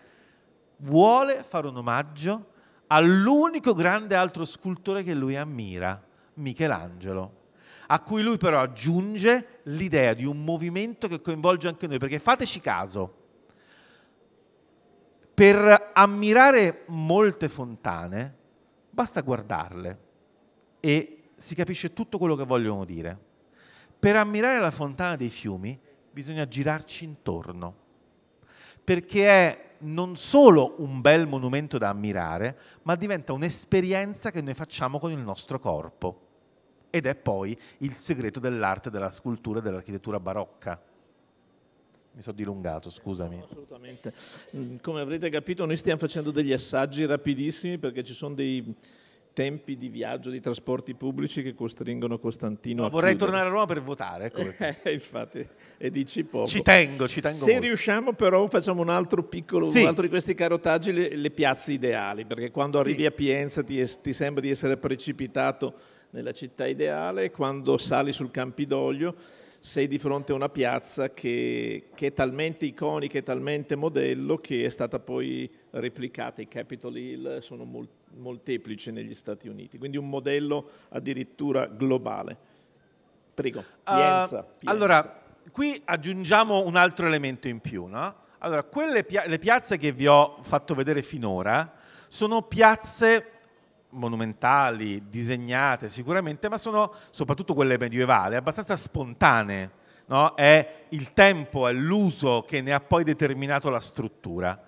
[SPEAKER 2] vuole fare un omaggio all'unico grande altro scultore che lui ammira, Michelangelo, a cui lui però aggiunge l'idea di un movimento che coinvolge anche noi, perché fateci caso, per ammirare molte fontane basta guardarle e si capisce tutto quello che vogliono dire. Per ammirare la fontana dei fiumi bisogna girarci intorno, perché è non solo un bel monumento da ammirare, ma diventa un'esperienza che noi facciamo con il nostro corpo. Ed è poi il segreto dell'arte, della scultura e dell'architettura barocca. Mi sono dilungato, scusami. No, assolutamente.
[SPEAKER 1] Mm, come avrete capito, noi stiamo facendo degli assaggi rapidissimi perché ci sono dei tempi di viaggio di trasporti pubblici che costringono Costantino no, a Vorrei chiudere. tornare
[SPEAKER 2] a Roma per votare. Ecco
[SPEAKER 1] eh, infatti, e dici poco. Ci tengo, ci tengo. Se molto. riusciamo però facciamo un altro piccolo, sì. un altro di questi carotaggi, le, le piazze ideali, perché quando arrivi sì. a Pienza ti, ti sembra di essere precipitato nella città ideale, quando sali sul Campidoglio sei di fronte a una piazza che, che, è talmente iconica e talmente modello che è stata poi replicata. I Capitol Hill sono molto molteplice negli Stati Uniti, quindi un modello addirittura globale. Prego, ah, Pienza. Uh, Pienza. Allora,
[SPEAKER 2] qui aggiungiamo un altro elemento in più. No? Allora, quelle pia le piazze che vi ho fatto vedere finora sono piazze monumentali, disegnate sicuramente, ma sono soprattutto quelle medievali, abbastanza spontanee. No? È il tempo, è l'uso che ne ha poi determinato la struttura.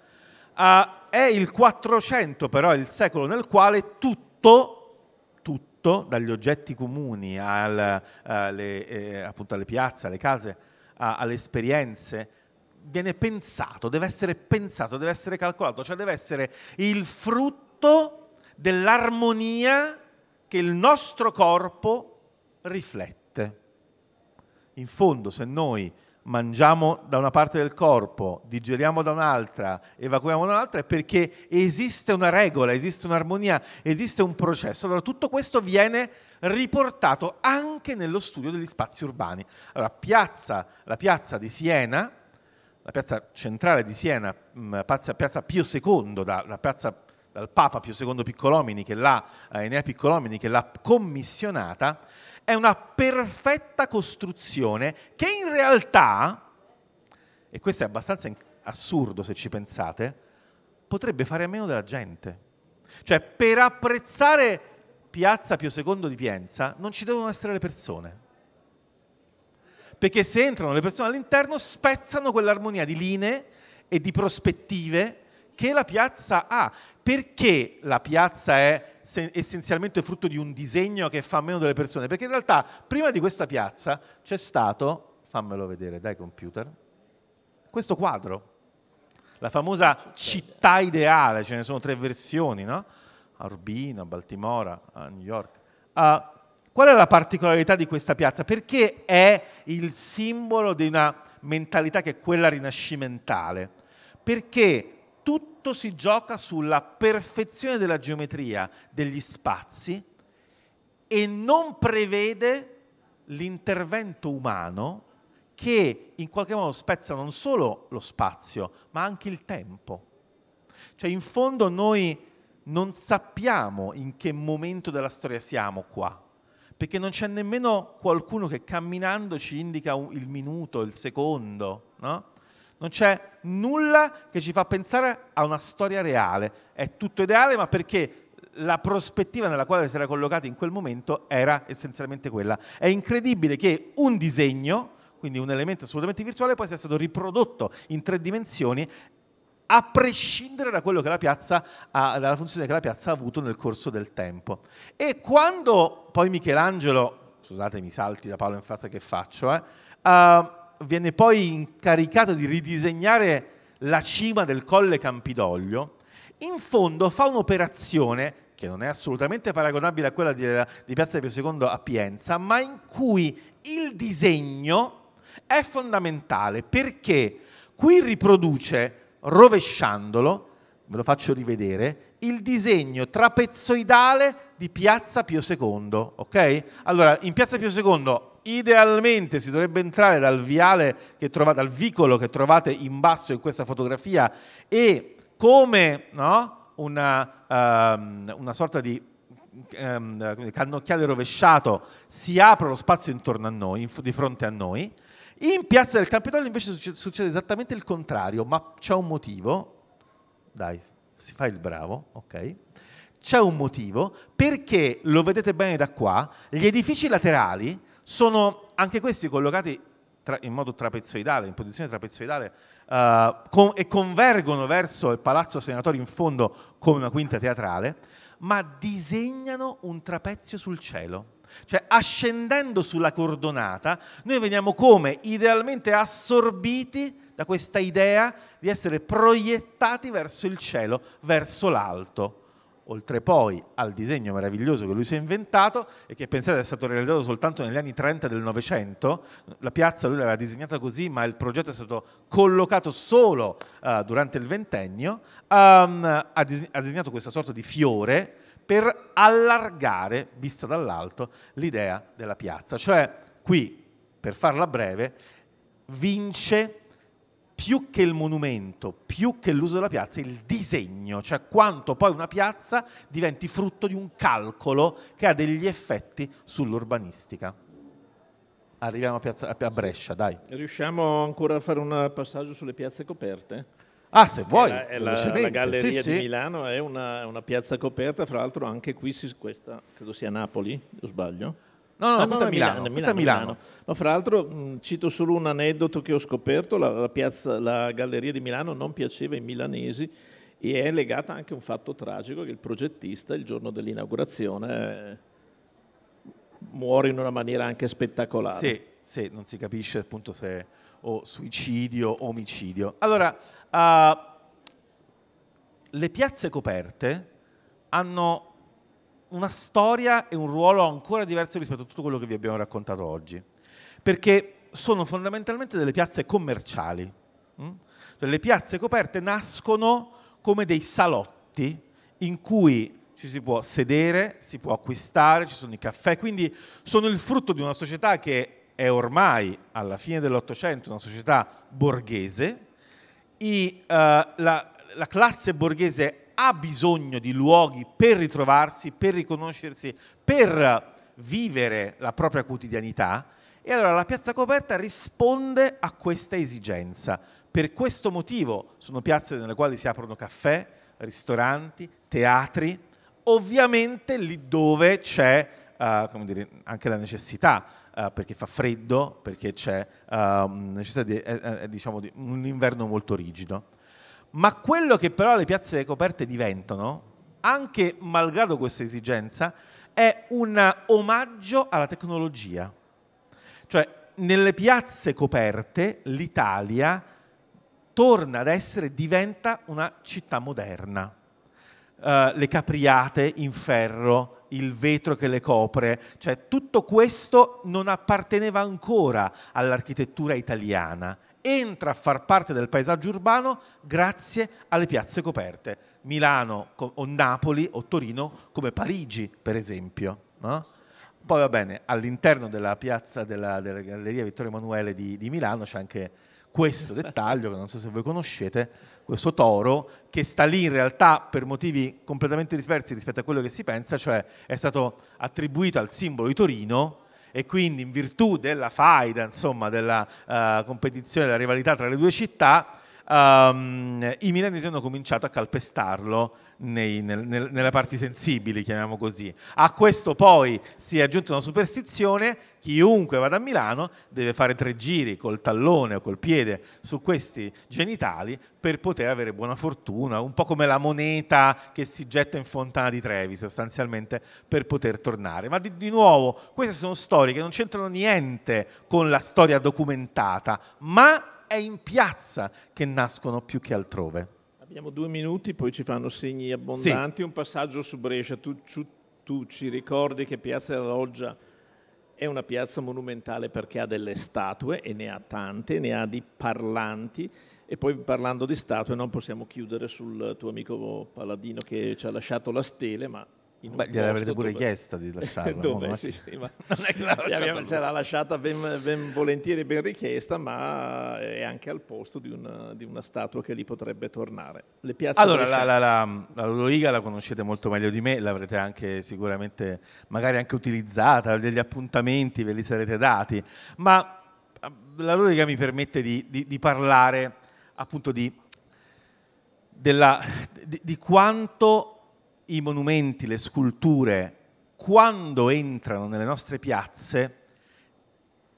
[SPEAKER 2] Uh, è il 400 però il secolo nel quale tutto, tutto dagli oggetti comuni al, alle, eh, appunto alle piazze, alle case, a, alle esperienze, viene pensato, deve essere pensato, deve essere calcolato, cioè deve essere il frutto dell'armonia che il nostro corpo riflette. In fondo, se noi mangiamo da una parte del corpo, digeriamo da un'altra, evacuiamo da un'altra, è perché esiste una regola, esiste un'armonia, esiste un processo. Allora tutto questo viene riportato anche nello studio degli spazi urbani. Allora piazza, la piazza di Siena, la piazza centrale di Siena, mm, piazza, piazza Pio II, da, la piazza dal Papa Pio II Piccolomini, che l'ha, eh, Enea Piccolomini, che l'ha commissionata, è una perfetta costruzione che in realtà, e questo è abbastanza assurdo se ci pensate, potrebbe fare a meno della gente. Cioè, per apprezzare Piazza Pio II di Pienza non ci devono essere le persone. Perché se entrano le persone all'interno spezzano quell'armonia di linee e di prospettive che la piazza ha. Perché la piazza è essenzialmente frutto di un disegno che fa meno delle persone, perché in realtà prima di questa piazza c'è stato, fammelo vedere dai computer, questo quadro, la famosa città ideale, ce ne sono tre versioni, no? A Urbino, Baltimora, a New York. Uh, qual è la particolarità di questa piazza? Perché è il simbolo di una mentalità che è quella rinascimentale? Perché tutto si gioca sulla perfezione della geometria degli spazi e non prevede l'intervento umano che in qualche modo spezza non solo lo spazio, ma anche il tempo. Cioè in fondo noi non sappiamo in che momento della storia siamo qua, perché non c'è nemmeno qualcuno che camminando ci indica il minuto, il secondo, no? Non c'è nulla che ci fa pensare a una storia reale. È tutto ideale, ma perché la prospettiva nella quale si era collocato in quel momento era essenzialmente quella. È incredibile che un disegno, quindi un elemento assolutamente virtuale, poi sia stato riprodotto in tre dimensioni a prescindere da piazza, dalla funzione che la piazza ha avuto nel corso del tempo. E quando poi Michelangelo, scusatemi i salti da Paolo in frase che faccio, eh, uh, viene poi incaricato di ridisegnare la cima del Colle Campidoglio, in fondo fa un'operazione che non è assolutamente paragonabile a quella di, di Piazza Pio II a Pienza, ma in cui il disegno è fondamentale perché qui riproduce, rovesciandolo, ve lo faccio rivedere, il disegno trapezoidale di Piazza Pio II, ok? Allora, in Piazza Pio II idealmente si dovrebbe entrare dal viale che trovate, dal vicolo che trovate in basso in questa fotografia e come no, una, um, una, sorta di um, cannocchiale rovesciato si apre lo spazio intorno a noi, di fronte a noi. In Piazza del Campidoglio invece succede, succede esattamente il contrario, ma c'è un motivo. Dai, si fa il bravo, ok? C'è un motivo perché, lo vedete bene da qua, gli edifici laterali sono anche questi collocati tra, in modo trapezoidale, in posizione trapezoidale, eh, con, e convergono verso il Palazzo Senatori in fondo come una quinta teatrale, ma disegnano un trapezio sul cielo. Cioè, ascendendo sulla cordonata, noi veniamo come idealmente assorbiti da questa idea di essere proiettati verso il cielo, verso l'alto oltre poi al disegno meraviglioso che lui si è inventato e che pensate è stato realizzato soltanto negli anni 30 del Novecento, la piazza lui l'aveva disegnata così ma il progetto è stato collocato solo uh, durante il ventennio, um, ha, dis ha disegnato questa sorta di fiore per allargare, vista dall'alto, l'idea della piazza. Cioè qui, per farla breve, vince più che il monumento, più che l'uso della piazza, il disegno, cioè quanto poi una piazza diventi frutto di un calcolo che ha degli effetti sull'urbanistica. Arriviamo a, piazza, a Brescia, dai.
[SPEAKER 1] Riusciamo ancora a fare un passaggio sulle piazze coperte? Ah, se vuoi. È la, è la, la galleria sì, di sì. Milano è una, una, piazza coperta, fra l'altro anche qui, questa credo sia Napoli, o sbaglio. No, no, no, questa no, è Milano. Milano, questa Milano. Milano. No, fra l'altro mh, cito solo un aneddoto che ho scoperto, la, la, piazza, la galleria di Milano non piaceva ai milanesi e è legata anche a un fatto tragico che il progettista il giorno dell'inaugurazione eh,
[SPEAKER 2] muore in una maniera anche spettacolare. Sì, sì, non si capisce appunto se o suicidio o omicidio. Allora, uh, le piazze coperte hanno una storia e un ruolo ancora diverso rispetto a tutto quello che vi abbiamo raccontato oggi, perché sono fondamentalmente delle piazze commerciali. Mm? Cioè, le piazze coperte nascono come dei salotti in cui ci si può sedere, si può acquistare, ci sono i caffè, quindi sono il frutto di una società che è ormai alla fine dell'Ottocento una società borghese, I, uh, la, la classe borghese ha bisogno di luoghi per ritrovarsi, per riconoscersi, per vivere la propria quotidianità e allora la piazza coperta risponde a questa esigenza. Per questo motivo sono piazze nelle quali si aprono caffè, ristoranti, teatri, ovviamente lì dove c'è eh, dire, anche la necessità, eh, perché fa freddo, perché c'è ehm, eh, di, eh, diciamo di un inverno molto rigido ma quello che però le piazze coperte diventano, anche malgrado questa esigenza, è un omaggio alla tecnologia. Cioè, nelle piazze coperte l'Italia torna ad essere, diventa una città moderna. Uh, le capriate in ferro, il vetro che le copre, cioè tutto questo non apparteneva ancora all'architettura italiana entra a far parte del paesaggio urbano grazie alle piazze coperte, Milano o Napoli o Torino come Parigi per esempio. No? Poi va bene, all'interno della piazza della, della Galleria Vittorio Emanuele di, di Milano c'è anche questo dettaglio che non so se voi conoscete, questo toro che sta lì in realtà per motivi completamente diversi rispetto a quello che si pensa, cioè è stato attribuito al simbolo di Torino e quindi in virtù della faida, insomma, della uh, competizione, della rivalità tra le due città, um, i milanesi hanno cominciato a calpestarlo nei, nel, nel, nelle parti sensibili, chiamiamo così. A questo poi si è aggiunta una superstizione, chiunque vada a Milano deve fare tre giri col tallone o col piede su questi genitali per poter avere buona fortuna, un po' come la moneta che si getta in Fontana di Trevi sostanzialmente per poter tornare. Ma di, di nuovo, queste sono storie che non c'entrano niente con la storia documentata, ma è in piazza che nascono più che altrove.
[SPEAKER 1] Abbiamo due minuti, poi ci fanno segni abbondanti. Sì. Un passaggio su Brescia. Tu, tu, tu ci ricordi che Piazza della Loggia è una piazza monumentale perché ha delle statue e ne ha tante, ne ha di parlanti. E poi parlando di statue non possiamo chiudere sul tuo amico Paladino che ci ha lasciato la stele, ma in Beh, gliel'avrete pure dove... chiesta di lasciarla. dove, sì, sì, ma non è che l'ha lasciata. Ce l'ha lasciata ben, ben volentieri ben richiesta, ma eh, è anche al posto di una, di una statua che lì potrebbe tornare. allora, la, la,
[SPEAKER 2] la, la Loriga la conoscete molto meglio di me, l'avrete anche sicuramente, magari anche utilizzata, degli appuntamenti ve li sarete dati, ma eh, la Loriga mi permette di, di, di parlare appunto di, della, di quanto i monumenti, le sculture, quando entrano nelle nostre piazze,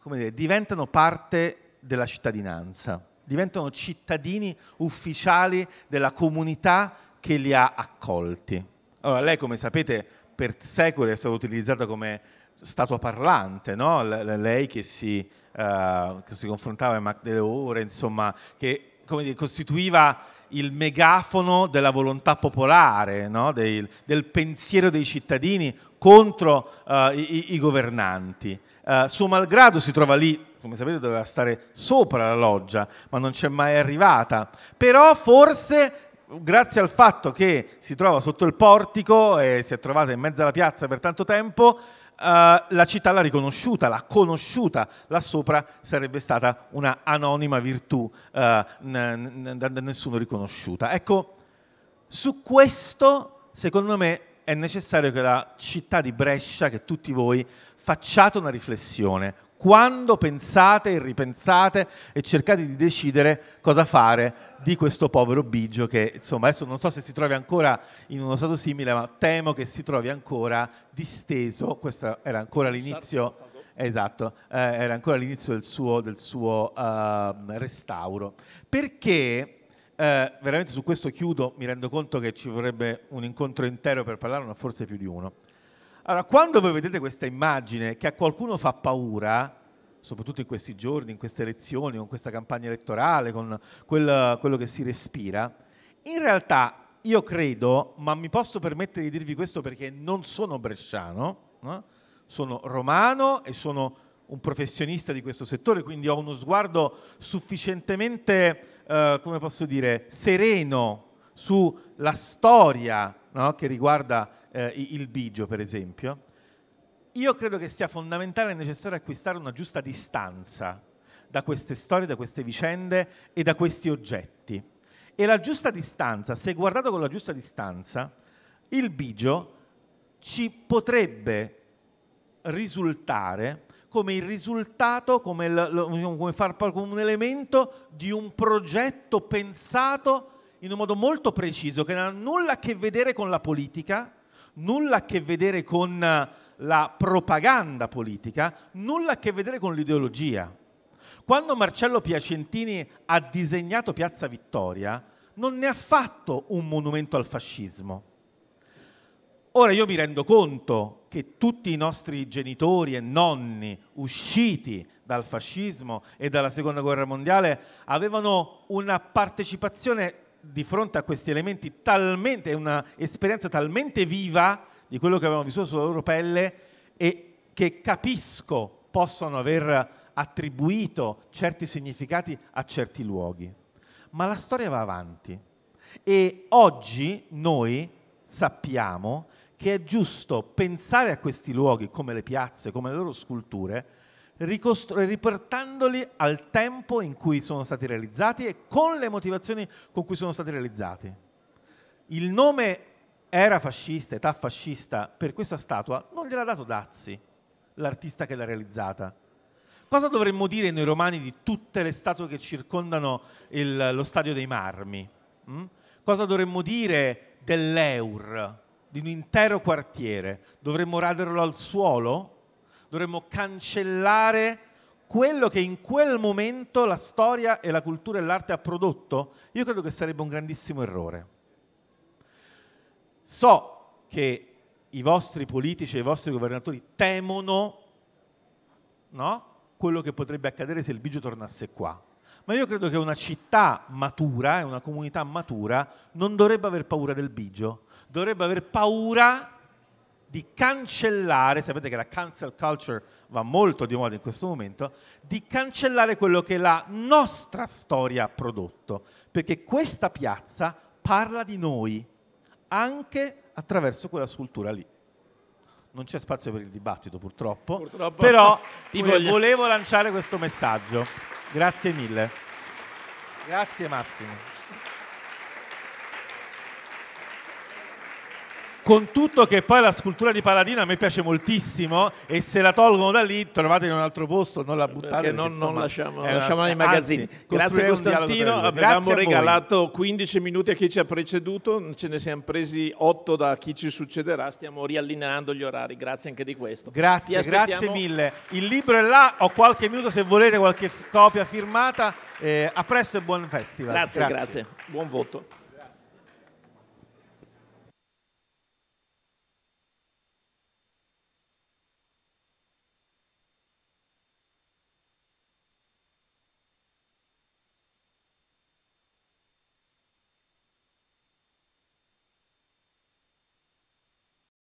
[SPEAKER 2] come dire, diventano parte della cittadinanza, diventano cittadini ufficiali della comunità che li ha accolti. Allora, lei, come sapete, per secoli è stata utilizzata come statua parlante, no? lei che si, uh, che si confrontava in Magdeleore, insomma, che dire, costituiva il megafono della volontà popolare, no? del, del, pensiero dei cittadini contro uh, i, i, governanti. Uh, suo malgrado si trova lì, come sapete doveva stare sopra la loggia, ma non c'è mai arrivata. Però forse grazie al fatto che si trova sotto il portico e si è trovata in mezzo alla piazza per tanto tempo, eh, la città l'ha riconosciuta, l'ha conosciuta, là sopra sarebbe stata una anonima virtù eh, da nessuno riconosciuta. Ecco, su questo, secondo me, è necessario che la città di Brescia, che tutti voi, facciate una riflessione, quando pensate e ripensate e cercate di decidere cosa fare di questo povero bigio che insomma adesso non so se si trovi ancora in uno stato simile ma temo che si trovi ancora disteso, questo era ancora l'inizio esatto, eh, era ancora l'inizio del suo, del suo uh, restauro perché eh, veramente su questo chiudo, mi rendo conto che ci vorrebbe un incontro intero per parlarne, forse più di uno. Allora, quando voi vedete questa immagine che a qualcuno fa paura, soprattutto in questi giorni, in queste elezioni, con questa campagna elettorale, con quel, quello che si respira, in realtà io credo, ma mi posso permettere di dirvi questo perché non sono bresciano, no? sono romano e sono un professionista di questo settore, quindi ho uno sguardo sufficientemente, eh, come posso dire, sereno sulla storia no? che riguarda eh, il bigio per esempio, io credo che sia fondamentale e necessario acquistare una giusta distanza da queste storie, da queste vicende e da questi oggetti. E la giusta distanza, se guardato con la giusta distanza, il bigio ci potrebbe risultare come il risultato, come, il, come, far, come un elemento di un progetto pensato in un modo molto preciso, che non ha nulla a che vedere con la politica, nulla a che vedere con eh, la propaganda politica, nulla a che vedere con l'ideologia. Quando Marcello Piacentini ha disegnato Piazza Vittoria, non ne ha fatto un monumento al fascismo. Ora io mi rendo conto che tutti i nostri genitori e nonni usciti dal fascismo e dalla seconda guerra mondiale avevano una partecipazione di fronte a questi elementi talmente, è un'esperienza talmente viva di quello che abbiamo vissuto sulla loro pelle e che capisco possono aver attribuito certi significati a certi luoghi. Ma la storia va avanti e oggi noi sappiamo che è giusto pensare a questi luoghi come le piazze, come le loro sculture, riportandoli al tempo in cui sono stati realizzati e con le motivazioni con cui sono stati realizzati. Il nome era fascista, età fascista, per questa statua non gliel'ha dato Dazzi, l'artista che l'ha realizzata. Cosa dovremmo dire noi romani di tutte le statue che circondano il, lo Stadio dei Marmi? Mm? Cosa dovremmo dire dell'Eur, di un intero quartiere? Dovremmo raderlo al suolo? dovremmo cancellare quello che in quel momento la storia e la cultura e l'arte ha prodotto, io credo che sarebbe un grandissimo errore. So che i vostri politici e i vostri governatori temono no? quello che potrebbe accadere se il Bigio tornasse qua. Ma io credo che una città matura e eh, una comunità matura non dovrebbe aver paura del Bigio, dovrebbe aver paura di cancellare, sapete che la cancel culture va molto di moda in questo momento, di cancellare quello che la nostra storia ha prodotto, perché questa piazza parla di noi, anche attraverso quella scultura lì. Non c'è spazio per il dibattito purtroppo, purtroppo però voglio... volevo lanciare questo messaggio. Grazie mille. Grazie Massimo. con tutto che poi la scultura di Paladino a me piace moltissimo e se la tolgono da lì trovate in un altro posto, non la buttate. Perché, perché non, insomma, non lasciamo, non eh, nei magazzini. Anzi, Grazie Costantino, avevamo regalato 15 minuti a chi ci ha preceduto,
[SPEAKER 1] ce ne siamo presi 8 da chi ci succederà, stiamo riallineando gli orari, grazie anche di questo. Grazie, grazie mille.
[SPEAKER 2] Il libro è là, ho qualche minuto se volete qualche copia firmata. Eh, a presto e buon festival. grazie. grazie. grazie. Buon voto.